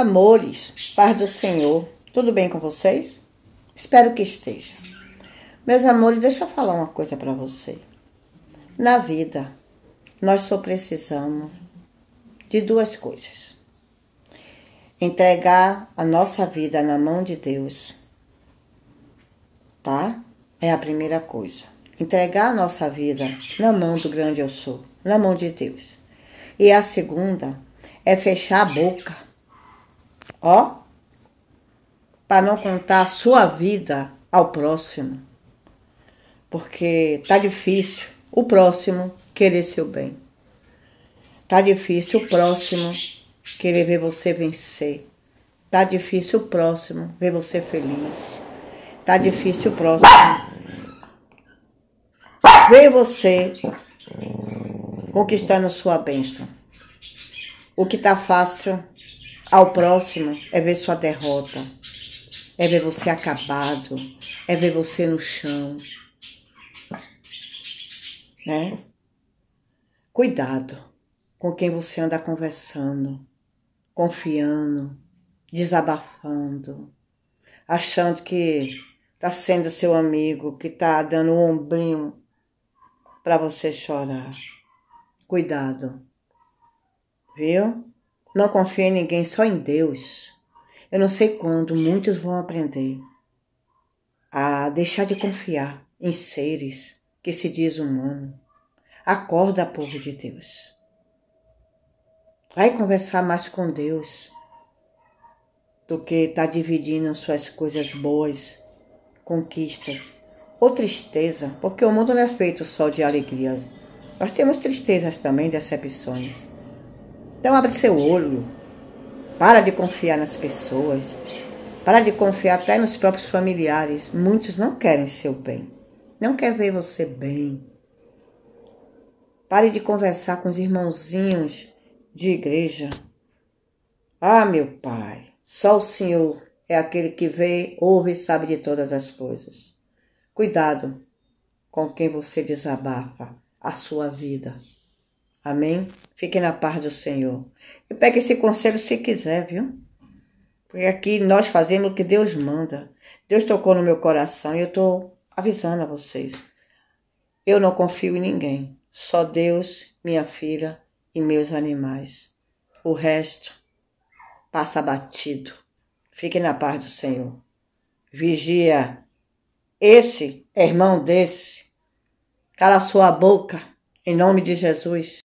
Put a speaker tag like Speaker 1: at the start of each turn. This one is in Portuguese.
Speaker 1: Amores, paz do Senhor, tudo bem com vocês? Espero que esteja. Meus amores, deixa eu falar uma coisa para você. Na vida, nós só precisamos de duas coisas: entregar a nossa vida na mão de Deus, tá? É a primeira coisa. Entregar a nossa vida na mão do grande eu sou, na mão de Deus. E a segunda é fechar a boca ó, para não contar a sua vida ao próximo. Porque tá difícil o próximo querer seu bem. Tá difícil o próximo querer ver você vencer. Tá difícil o próximo ver você feliz. Tá difícil o próximo ver você conquistando sua bênção. O que tá fácil ao próximo é ver sua derrota, é ver você acabado, é ver você no chão. Né? Cuidado com quem você anda conversando, confiando, desabafando, achando que tá sendo seu amigo, que tá dando um ombrinho para você chorar. Cuidado. Viu? Não confie em ninguém, só em Deus. Eu não sei quando muitos vão aprender a deixar de confiar em seres que se diz humano. Acorda, povo de Deus. Vai conversar mais com Deus do que está dividindo suas coisas boas, conquistas, ou tristeza, porque o mundo não é feito só de alegrias. Nós temos tristezas também, decepções. Então abre seu olho. Para de confiar nas pessoas. Para de confiar até nos próprios familiares. Muitos não querem seu bem. Não quer ver você bem. Pare de conversar com os irmãozinhos de igreja. Ah, meu Pai, só o Senhor é aquele que vê, ouve e sabe de todas as coisas. Cuidado com quem você desabafa a sua vida. Amém? Fique na paz do Senhor. E pegue esse conselho se quiser, viu? Porque aqui nós fazemos o que Deus manda. Deus tocou no meu coração e eu estou avisando a vocês. Eu não confio em ninguém, só Deus, minha filha e meus animais. O resto passa batido. Fique na paz do Senhor. Vigia. Esse é irmão desse. Cala sua boca, em nome de Jesus.